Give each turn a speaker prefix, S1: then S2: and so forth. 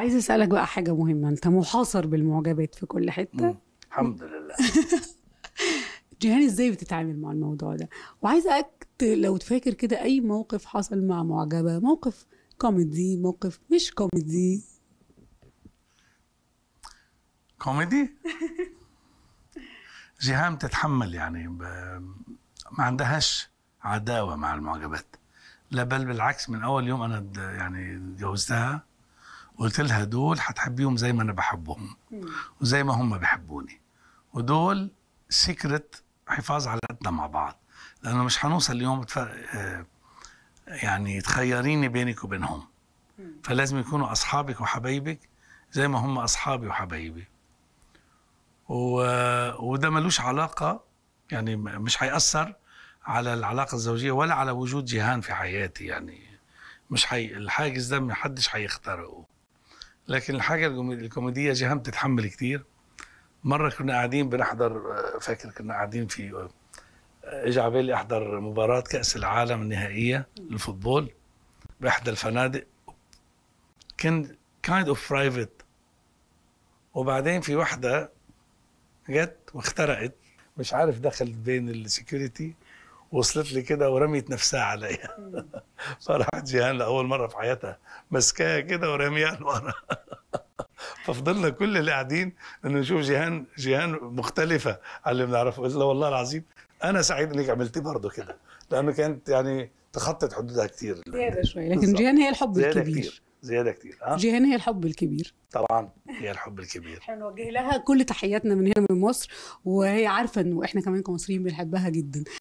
S1: عايز اسالك بقى حاجه مهمه انت محاصر بالمعجبات في كل حته
S2: الحمد لله
S1: جيهان ازاي بتتعامل مع الموضوع ده وعايز اكد لو تفاكر كده اي موقف حصل مع معجبه موقف كوميدي موقف مش كوميدي
S2: كوميدي جيهان بتتحمل يعني ب... ما عندهاش عداوه مع المعجبات لا بل بالعكس من اول يوم انا يعني جوزتها قلت لها دول هتحبيهم زي ما انا بحبهم وزي ما هم بيحبوني ودول سيكرت حفاظ على علاقتنا مع بعض لانه مش هنوصل اليوم آه، يعني تخيريني بينك وبينهم فلازم يكونوا اصحابك وحبايبك زي ما هم اصحابي وحبايبي و... وده ملوش علاقه يعني مش هيأثر على العلاقه الزوجيه ولا على وجود جيهان في حياتي يعني مش حي... الحاجز ده محدش هيخترقه لكن الحاجه الكوميديه جهام تتحمل كتير مره كنا قاعدين بنحضر فاكر كنا قاعدين في آه، اجى عبالي احضر مباراه كاس العالم النهائيه للفوتبول باحدى الفنادق كان كايند اوف برايفت وبعدين في وحده جت واخترقت مش عارف دخلت بين السكيورتي وصلت لي كده ورميت نفسها عليا فراحت جيهان لاول مره في حياتها مسكاها كده ورميها لورا ففضلنا كل اللي قاعدين انه نشوف جيهان جيهان مختلفه عن اللي بنعرفه قلت له والله العظيم انا سعيد انك عملتيه برضه كده لانه كانت يعني تخطت حدودها كتير
S1: زياده شويه لكن جيهان هي الحب زيادة الكبير كتير.
S2: زياده كتير ها؟ جيهان هي الحب الكبير طبعا هي الحب الكبير
S1: احنا بنوجه لها كل تحياتنا من هنا من مصر وهي عارفه انه احنا كمان كمصريين بنحبها جدا